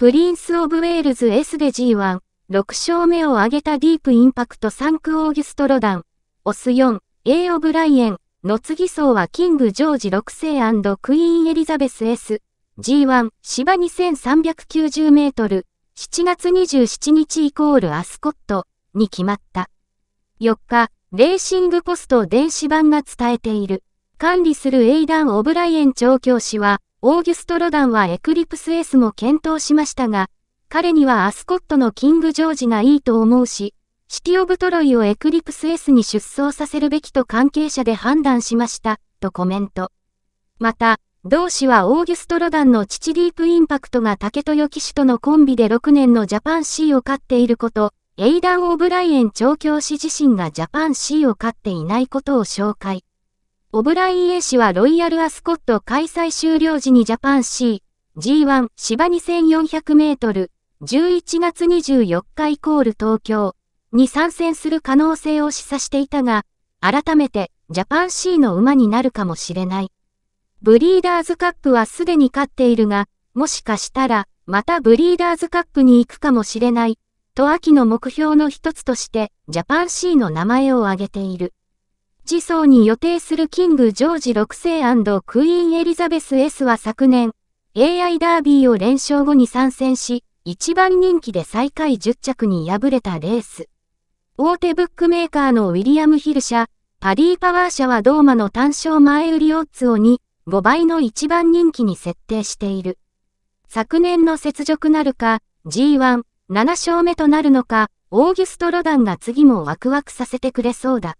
プリンス・オブ・ウェールズ S で G1、6勝目を挙げたディープインパクトサンク・オーギュスト・ロダン、オス4、A・ オブ・ライエン、の次層はキング・ジョージ6世クイーン・エリザベス S、G1、芝2390メートル、7月27日イコールアスコットに決まった。4日、レーシングポスト電子版が伝えている。管理するエイダン・オブライエン調教師は、オーギュスト・ロダンはエクリプス S も検討しましたが、彼にはアスコットのキング・ジョージがいいと思うし、シティ・オブ・トロイをエクリプス S に出走させるべきと関係者で判断しました、とコメント。また、同氏はオーギュスト・ロダンの父ディープ・インパクトが竹豊騎手とのコンビで6年のジャパン C を勝っていること、エイダン・オブライエン調教師自身がジャパン C を勝っていないことを紹介。オブライエ氏はロイヤルアスコット開催終了時にジャパン C、G1 芝2400メートル、11月24日イコール東京に参戦する可能性を示唆していたが、改めてジャパン C の馬になるかもしれない。ブリーダーズカップはすでに勝っているが、もしかしたら、またブリーダーズカップに行くかもしれない、と秋の目標の一つとして、ジャパン C の名前を挙げている。1層に予定するキング・ジョージ6世クイーン・エリザベス S は昨年、AI ダービーを連勝後に参戦し、一番人気で最下位10着に敗れたレース。大手ブックメーカーのウィリアム・ヒル社、パディ・パワー社はドーマの単勝前売りオッズを2、5倍の一番人気に設定している。昨年の雪辱なるか、G1、7勝目となるのか、オーギュスト・ロダンが次もワクワクさせてくれそうだ。